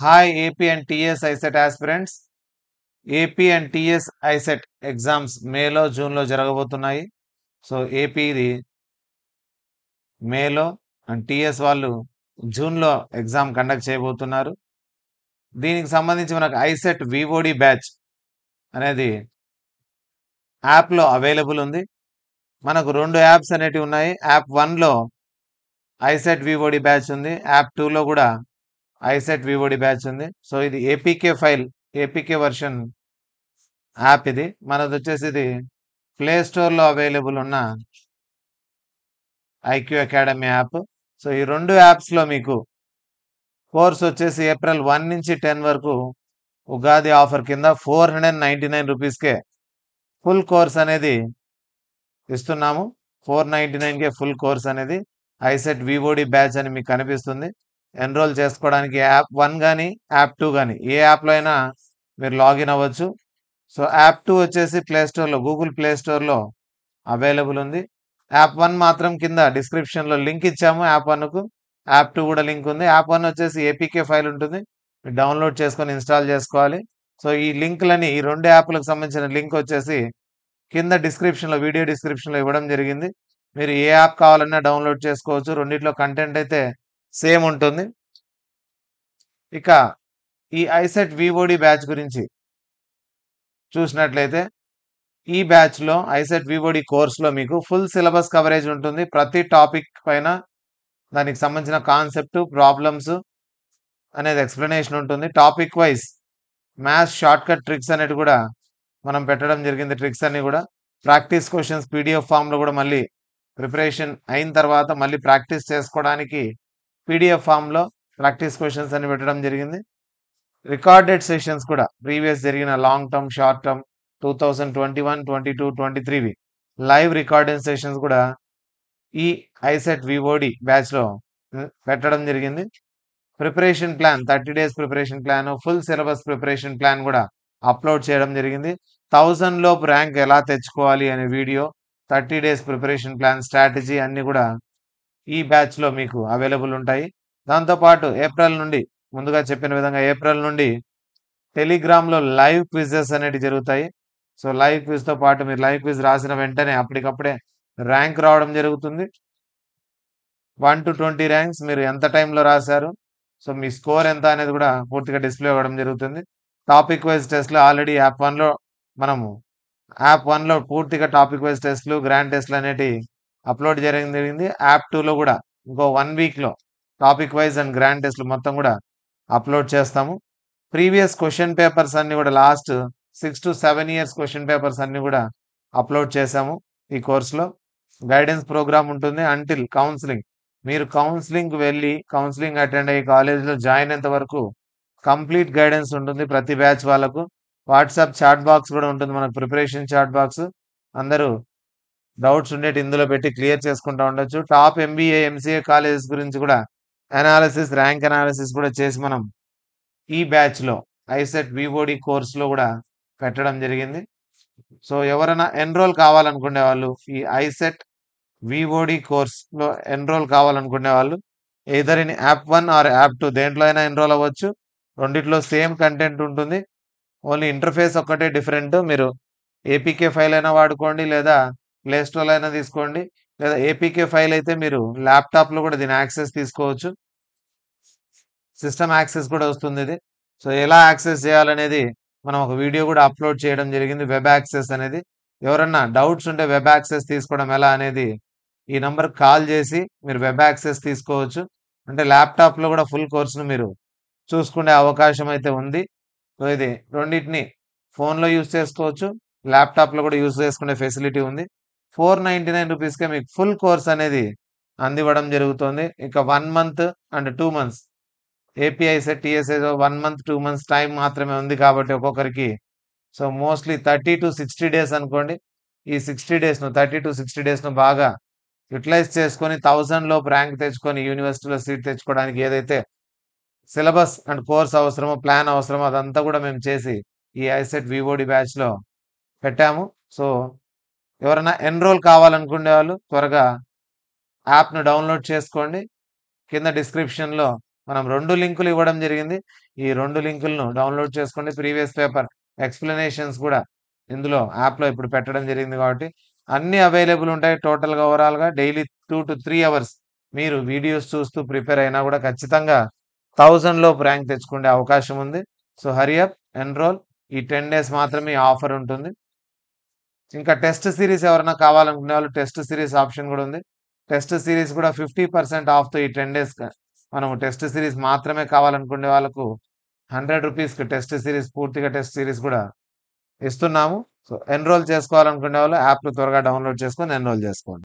hi AP and TS ICET aspirants AP and TS ICET exams మేలో జూన్లో జరగబోతున్నాయి so ఏపీది మేలో అండ్ టీఎస్ వాళ్ళు జూన్లో ఎగ్జామ్ కండక్ట్ చేయబోతున్నారు దీనికి సంబంధించి మనకు ఐసెట్ వివోడి బ్యాచ్ అనేది యాప్లో అవైలబుల్ ఉంది మనకు రెండు యాప్స్ అనేటివి ఉన్నాయి యాప్ వన్లో ఐసెట్ వివోడి బ్యాచ్ ఉంది యాప్ టూలో కూడా ఐసెట్ వివోడి బ్యాచ్ ఉంది సో ఇది APK file APK version app ఇది మనది వచ్చేసి ఇది ప్లే స్టోర్లో అవైలబుల్ ఉన్న ఐక్యూ అకాడమీ యాప్ సో ఈ రెండు యాప్స్లో మీకు కోర్స్ వచ్చేసి ఏప్రిల్ వన్ నుంచి టెన్ వరకు ఉగాది ఆఫర్ కింద four hundred and ninety nine రూపీస్కే ఫుల్ కోర్స్ అనేది ఇస్తున్నాము ఫోర్ నైంటీ నైన్కే ఫుల్ కోర్స్ అనేది ఐసెట్ వివోడి బ్యాచ్ అని మీకు కనిపిస్తుంది ఎన్రోల్ చేసుకోవడానికి యాప్ వన్ కానీ యాప్ టూ కానీ ఏ యాప్లో అయినా మీరు లాగిన్ అవ్వచ్చు సో యాప్ టూ వచ్చేసి ప్లేస్టోర్లో గూగుల్ ప్లేస్టోర్లో అవైలబుల్ ఉంది యాప్ వన్ మాత్రం కింద డిస్క్రిప్షన్లో లింక్ ఇచ్చాము యాప్ వన్కు యాప్ టూ కూడా లింక్ ఉంది యాప్ వన్ వచ్చేసి ఏపీకే ఫైల్ ఉంటుంది మీరు డౌన్లోడ్ చేసుకొని ఇన్స్టాల్ చేసుకోవాలి సో ఈ లింక్లని ఈ రెండు యాప్లకు సంబంధించిన లింక్ వచ్చేసి కింద డిస్క్రిప్షన్లో వీడియో డిస్క్రిప్షన్లో ఇవ్వడం జరిగింది మీరు ఏ యాప్ కావాలన్నా డౌన్లోడ్ చేసుకోవచ్చు రెండిట్లో కంటెంట్ అయితే సేమ్ ఉంటుంది ఇక ఈ ఐసెట్ వివోడి బ్యాచ్ గురించి చూసినట్లయితే ఈ బ్యాచ్లో ఐసెట్ విఓడి కోర్సులో మీకు ఫుల్ సిలబస్ కవరేజ్ ఉంటుంది ప్రతి టాపిక్ పైన దానికి సంబంధించిన కాన్సెప్ట్ ప్రాబ్లమ్స్ అనేది ఎక్స్ప్లెనేషన్ ఉంటుంది topic wise maths shortcut tricks అనేది కూడా మనం పెట్టడం జరిగింది ట్రిక్స్ అన్నీ కూడా ప్రాక్టీస్ క్వశ్చన్స్ పీడిఎఫ్ ఫామ్లో కూడా మళ్ళీ ప్రిపరేషన్ అయిన తర్వాత మళ్ళీ ప్రాక్టీస్ చేసుకోవడానికి పీడిఎఫ్ ఫామ్లో ప్రాక్టీస్ క్వశ్చన్స్ అని పెట్టడం జరిగింది రికార్డెడ్ సెషన్స్ కూడా ప్రీవియస్ జరిగిన long term short term two thousand twenty one twenty two twenty త్రీవి లైవ్ రికార్డెడ్ సెషన్స్ కూడా ఈ ఐసెట్ వివోడి బ్యాచ్లో పెట్టడం జరిగింది preparation plan thirty days preparation plan full syllabus preparation plan కూడా అప్లోడ్ చేయడం జరిగింది థౌజండ్ లోపు ర్యాంక్ ఎలా తెచ్చుకోవాలి అనే video thirty days preparation plan strategy అన్నీ కూడా ఈ బ్యాచ్లో మీకు అవైలబుల్ ఉంటాయి దాంతోపాటు ఏప్రిల్ నుండి ముందుగా చెప్పిన విధంగా ఏప్రిల్ నుండి టెలిగ్రామ్లో లైవ్ క్విజెస్ అనేవి జరుగుతాయి సో లైవ్ క్విజ్తో పాటు మీరు లైవ్ క్విజ్ రాసిన వెంటనే అప్పటికప్పుడే ర్యాంక్ రావడం జరుగుతుంది వన్ టు ట్వంటీ ర్యాంక్స్ మీరు ఎంత టైంలో రాశారు సో మీ స్కోర్ ఎంత అనేది కూడా పూర్తిగా డిస్ప్లే అవ్వడం జరుగుతుంది టాపిక్ వైజ్ టెస్ట్లు ఆల్రెడీ యాప్ వన్లో మనము యాప్ వన్లో పూర్తిగా టాపిక్ వైజ్ టెస్ట్లు గ్రాండ్ టెస్ట్లు అనేటివి అప్లోడ్ చేయడం జరిగింది యాప్ టూలో కూడా ఇంకో వన్ వీక్లో టాపిక్ వైజ్ అండ్ గ్రాండ్ టెస్ట్లు మొత్తం కూడా అప్లోడ్ చేస్తాము ప్రీవియస్ క్వశ్చన్ పేపర్స్ అన్నీ కూడా last six to seven years question papers అన్నీ కూడా అప్లోడ్ చేశాము ఈ కోర్సులో గైడెన్స్ ప్రోగ్రామ్ ఉంటుంది అంటిల్ కౌన్సిలింగ్ మీరు కౌన్సిలింగ్కి వెళ్ళి కౌన్సిలింగ్ అటెండ్ అయ్యి కాలేజీలో జాయిన్ అయ్యేంత వరకు కంప్లీట్ గైడెన్స్ ఉంటుంది ప్రతి బ్యాచ్ వాళ్ళకు వాట్సాప్ చాట్ బాక్స్ కూడా ఉంటుంది మనకు ప్రిపరేషన్ చాట్ బాక్స్ అందరూ డౌట్స్ ఉండేటి ఇందులో పెట్టి క్లియర్ చేసుకుంటూ ఉండొచ్చు టాప్ ఎంబీఏ ఎంసీఏ కాలేజెస్ గురించి కూడా అనాలిసిస్ ర్యాంక్ అనాలిసిస్ కూడా చేసి మనం ఈ బ్యాచ్లో ఐసెట్ వివోడి కోర్సులో కూడా పెట్టడం జరిగింది సో ఎవరైనా ఎన్రోల్ కావాలనుకునే వాళ్ళు ఈ ఐసెట్ వివోడి కోర్స్లో ఎన్రోల్ కావాలనుకునే వాళ్ళు either in app one or app two దేంట్లో అయినా ఎన్రోల్ అవ్వచ్చు రెండిట్లో సేమ్ కంటెంట్ ఉంటుంది ఓన్లీ ఇంటర్ఫేస్ ఒక్కటే డిఫరెంట్ మీరు ఏపీకే ఫైల్ అయినా వాడుకోండి లేదా ప్లే స్టోర్లో అయినా తీసుకోండి లేదా ఏపీకే ఫైల్ అయితే మీరు ల్యాప్టాప్లో కూడా దీని యాక్సెస్ తీసుకోవచ్చు సిస్టమ్ యాక్సెస్ కూడా వస్తుంది ఇది సో ఎలా యాక్సెస్ చేయాలనేది మనం ఒక వీడియో కూడా అప్లోడ్ చేయడం జరిగింది వెబ్ యాక్సెస్ అనేది ఎవరన్నా డౌట్స్ ఉంటే వెబ్ యాక్సెస్ తీసుకోవడం ఎలా అనేది ఈ నెంబర్ కాల్ చేసి మీరు వెబ్ యాక్సెస్ తీసుకోవచ్చు అంటే ల్యాప్టాప్లో కూడా ఫుల్ కోర్సును మీరు చూసుకునే అవకాశం అయితే ఉంది సో ఇది రెండింటిని ఫోన్లో యూజ్ చేసుకోవచ్చు ల్యాప్టాప్లో కూడా యూజ్ చేసుకునే ఫెసిలిటీ ఉంది ఫోర్ నైంటీ నైన్ రూపీస్కే మీకు ఫుల్ కోర్స్ అనేది అందివ్వడం జరుగుతుంది ఇక one month and two months AP I CET one month two months time మాత్రమే ఉంది కాబట్టి ఒక్కొక్కరికి so mostly thirty to sixty days అనుకోండి ఈ సిక్స్టీ డేస్ను థర్టీ టు సిక్స్టీ డేస్ను బాగా యూటిలైజ్ చేసుకొని థౌజండ్ లోపు ర్యాంక్ తెచ్చుకొని యూనివర్సిటీలో సీట్ తెచ్చుకోవడానికి ఏదైతే సిలబస్ అండ్ కోర్స్ అవసరమో ప్లాన్ అవసరమో అదంతా కూడా మేము చేసి ఈ ఐసెట్ వివోడి బ్యాచ్లో పెట్టాము సో ఎవరైనా ఎన్రోల్ కావాలనుకునే వాళ్ళు త్వరగా యాప్ను డౌన్లోడ్ చేసుకోండి కింద డిస్క్రిప్షన్లో మనం రెండు లింకులు ఇవ్వడం జరిగింది ఈ రెండు లింకులను డౌన్లోడ్ చేసుకోండి ప్రీవియస్ పేపర్ ఎక్స్ప్లెనేషన్స్ కూడా ఇందులో యాప్లో ఇప్పుడు పెట్టడం జరిగింది కాబట్టి అన్నీ అవైలబుల్ ఉంటాయి టోటల్గా ఓవరాల్గా daily two to three hours మీరు వీడియోస్ చూస్తూ ప్రిపేర్ అయినా కూడా ఖచ్చితంగా థౌజండ్లో ర్యాంక్ తెచ్చుకునే అవకాశం ఉంది సో హరియప్ ఎన్రోల్ ఈ టెన్ డేస్ మాత్రమే ఆఫర్ ఉంటుంది ఇంకా టెస్ట్ సిరీస్ ఎవరైనా కావాలనుకునే వాళ్ళు టెస్ట్ సిరీస్ ఆప్షన్ కూడా ఉంది టెస్ట్ సిరీస్ కూడా ఫిఫ్టీ పర్సెంట్ ఆఫ్తో ఈ టెన్ డేస్ మనం టెస్ట్ సిరీస్ మాత్రమే కావాలనుకునే వాళ్ళకు హండ్రెడ్ రూపీస్కి టెస్ట్ సిరీస్ పూర్తిగా టెస్ట్ సిరీస్ కూడా ఇస్తున్నాము సో ఎన్రోల్ చేసుకోవాలనుకునే వాళ్ళు యాప్లు త్వరగా డౌన్లోడ్ చేసుకొని ఎన్రోల్ చేసుకోండి